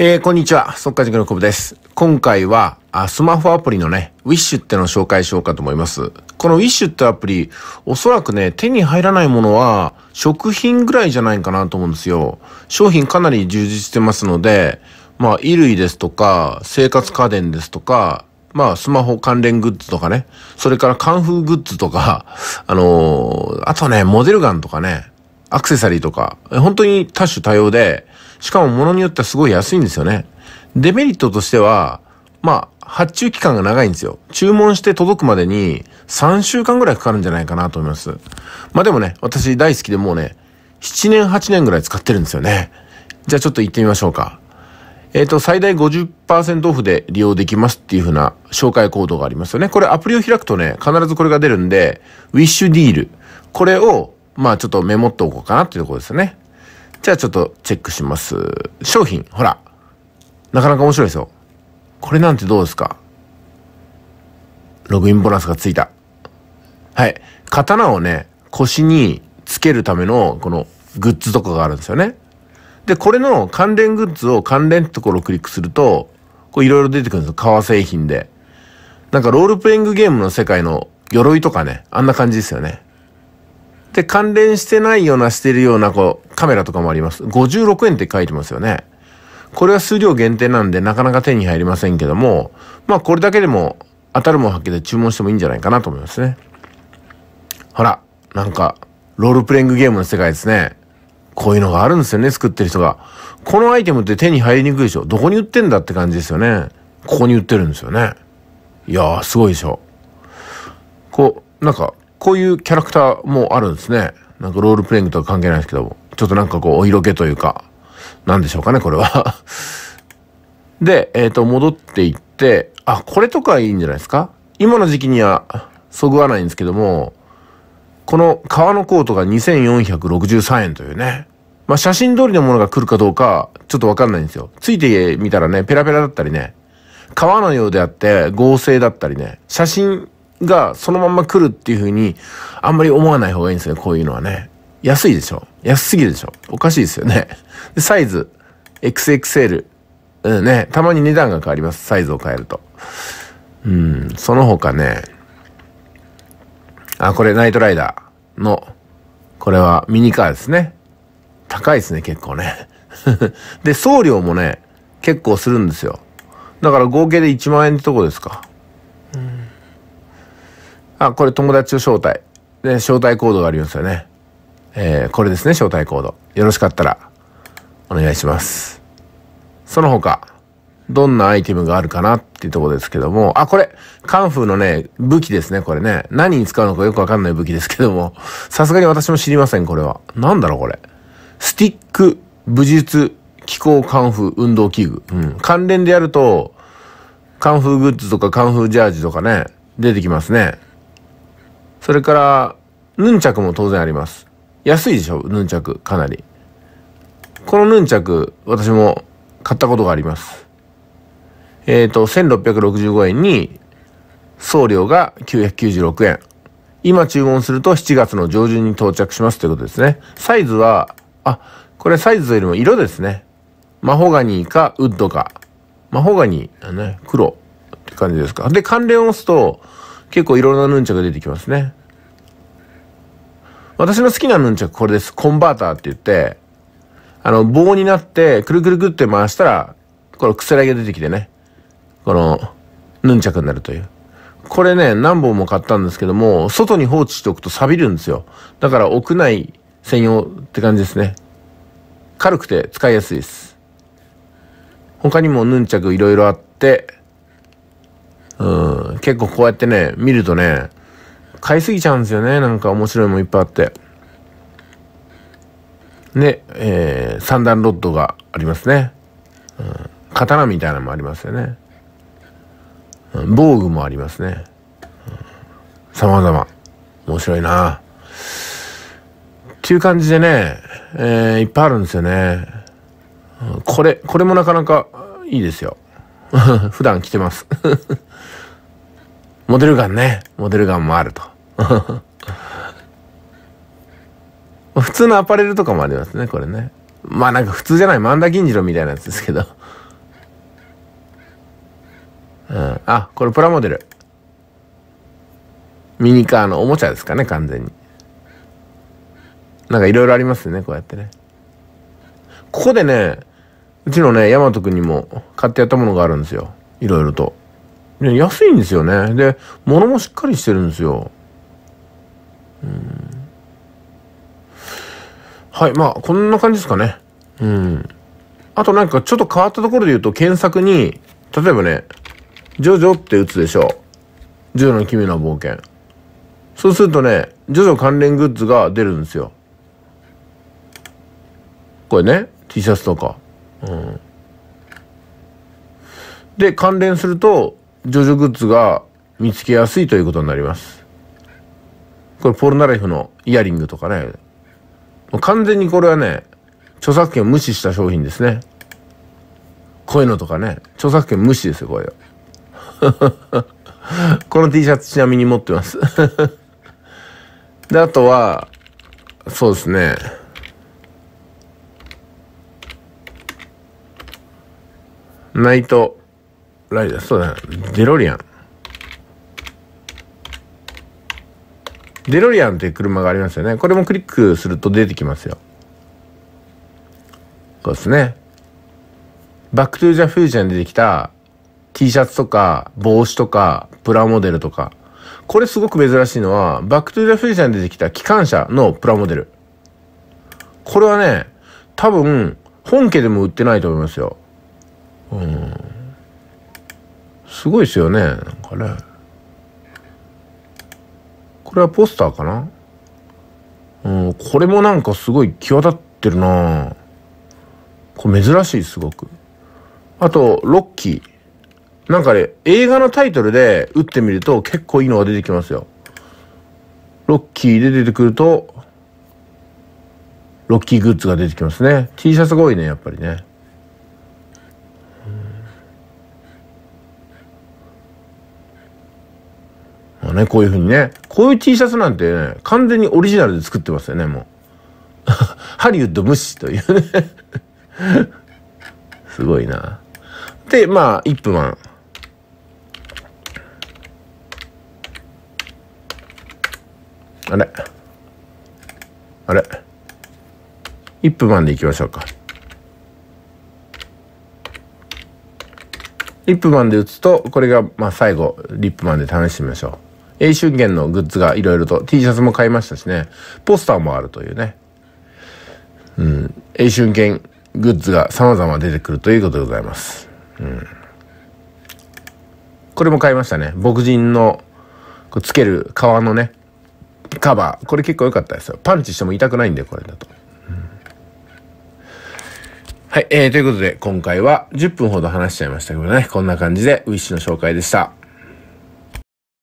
えー、こんにちは。速化塾のコブです。今回はあ、スマホアプリのね、ウィッシュってのを紹介しようかと思います。このウィッシュってアプリ、おそらくね、手に入らないものは、食品ぐらいじゃないかなと思うんですよ。商品かなり充実してますので、まあ、衣類ですとか、生活家電ですとか、まあ、スマホ関連グッズとかね、それからカンフーグッズとか、あのー、あとね、モデルガンとかね、アクセサリーとか、本当に多種多様で、しかも物によってはすごい安いんですよね。デメリットとしては、まあ、発注期間が長いんですよ。注文して届くまでに3週間ぐらいかかるんじゃないかなと思います。まあでもね、私大好きでもうね、7年8年ぐらい使ってるんですよね。じゃあちょっと行ってみましょうか。えっ、ー、と、最大50%オフで利用できますっていうふうな紹介コードがありますよね。これアプリを開くとね、必ずこれが出るんで、ウィッシュディール。これを、まあちょっとメモっておこうかなっていうところですよね。じゃあちょっとチェックします。商品、ほら。なかなか面白いですよ。これなんてどうですかログインボーナスがついた。はい。刀をね、腰につけるための、この、グッズとかがあるんですよね。で、これの関連グッズを関連ってところをクリックすると、こういろいろ出てくるんですよ。革製品で。なんかロールプレイングゲームの世界の鎧とかね、あんな感じですよね。で、関連してないような、してるような、こう、カメラとかもあります。56円って書いてますよね。これは数量限定なんで、なかなか手に入りませんけども、まあ、これだけでも、当たるもん発見で注文してもいいんじゃないかなと思いますね。ほら、なんか、ロールプレイングゲームの世界ですね。こういうのがあるんですよね、作ってる人が。このアイテムって手に入りにくいでしょ。どこに売ってんだって感じですよね。ここに売ってるんですよね。いやー、すごいでしょ。こう、なんか、こういうキャラクターもあるんですね。なんかロールプレイングとは関係ないですけども。ちょっとなんかこう、お色気というか、なんでしょうかね、これは で、えっ、ー、と、戻っていって、あ、これとかいいんじゃないですか今の時期には、そぐわないんですけども、この革のコートが2463円というね。まあ、写真通りのものが来るかどうか、ちょっとわかんないんですよ。ついてみたらね、ペラペラだったりね、革のようであって合成だったりね、写真がそのまま来るっていう風に、あんまり思わない方がいいんですね、こういうのはね。安いでしょ安すぎるでしょおかしいですよね。で、サイズ、XXL。うんね、たまに値段が変わります。サイズを変えると。うん、その他ね、あ、これナイトライダーの、これはミニカーですね。高いですね、結構ね。で、送料もね、結構するんですよ。だから合計で1万円ってとこですか。あ、これ友達を招待。で、招待コードがありますよね。えー、これですね、招待コード。よろしかったら、お願いします。その他、どんなアイテムがあるかなっていうところですけども、あ、これ、カンフーのね、武器ですね、これね。何に使うのかよくわかんない武器ですけども、さすがに私も知りません、これは。なんだろう、これ。スティック、武術、気候、カンフー、運動器具。うん。関連でやると、カンフーグッズとかカンフージャージとかね、出てきますね。それから、ヌンチャクも当然あります。安いでしょヌンチャク、かなり。このヌンチャク、私も買ったことがあります。えっ、ー、と、1665円に、送料が996円。今注文すると7月の上旬に到着しますということですね。サイズは、あ、これサイズよりも色ですね。マホガニーかウッドか。マホガニー、ね、黒って感じですか。で、関連を押すと、結構いろんなヌンチャク出てきますね。私の好きなヌンチャクこれです。コンバーターって言って、あの、棒になって、くるくるくって回したら、このくせらげ出てきてね、この、ヌンチャクになるという。これね、何本も買ったんですけども、外に放置しておくと錆びるんですよ。だから屋内専用って感じですね。軽くて使いやすいです。他にもヌンチャクいろいろあって、うん、結構こうやってね、見るとね、買いすぎちゃうんですよね。なんか面白いもんいっぱいあって。で、えー、三段ロッドがありますね。うん、刀みたいなのもありますよね。うん、防具もありますね。うん、様々。面白いなっていう感じでね、えー、いっぱいあるんですよね。これ、これもなかなかいいですよ。普段着てます モデルガンね。モデルガンもあると。普通のアパレルとかもありますね、これね。まあなんか普通じゃない、万田銀次郎みたいなやつですけど。うん。あ、これプラモデル。ミニカーのおもちゃですかね、完全に。なんかいろいろありますね、こうやってね。ここでね、うちのね、ヤマト君にも買ってやったものがあるんですよ。いろいろと。ね、安いんですよね。で、物もしっかりしてるんですよ。うん。はい、まあ、こんな感じですかね。うん。あとなんかちょっと変わったところで言うと、検索に、例えばね、ジョジョって打つでしょう。ジョジョの奇妙な冒険。そうするとね、ジョジョ関連グッズが出るんですよ。これね、T シャツとか。うん。で、関連すると、ジョジョグッズが見つけやすいということになります。これ、ポルナライフのイヤリングとかね。完全にこれはね、著作権を無視した商品ですね。こういうのとかね、著作権無視ですよ、これ。この T シャツちなみに持ってますで、あとは、そうですね。ナイトライダー、そうだ、デロリアン。デロリアンという車がありますよね。これもクリックすると出てきますよ。そうですね。バックトゥーザフューチャーに出てきた T シャツとか帽子とかプラモデルとか。これすごく珍しいのは、バックトゥーザフューチャーに出てきた機関車のプラモデル。これはね、多分、本家でも売ってないと思いますよ。うんすごいですよねなんかねこれはポスターかなうんこれもなんかすごい際立ってるなこれ珍しいすごくあとロッキーなんかね映画のタイトルで打ってみると結構いいのが出てきますよロッキーで出てくるとロッキーグッズが出てきますね T シャツが多いねやっぱりねね、こういううにね。こういう T シャツなんて、ね、完全にオリジナルで作ってますよね、もう。ハリウッド無視というね すごいな。で、まあ、イップマン。あれあれイップマンでいきましょうか。イップマンで打つと、これが、まあ、最後、リップマンで試してみましょう。英春元のグッズがいろいろと T シャツも買いましたしね、ポスターもあるというね。うん、英春元グッズが様々出てくるということでございます。うん。これも買いましたね。牧人のつける革のね、カバー。これ結構良かったですよ。パンチしても痛くないんで、これだと。うん、はい、えー、ということで今回は10分ほど話しちゃいましたけどね、こんな感じでウィッシュの紹介でした。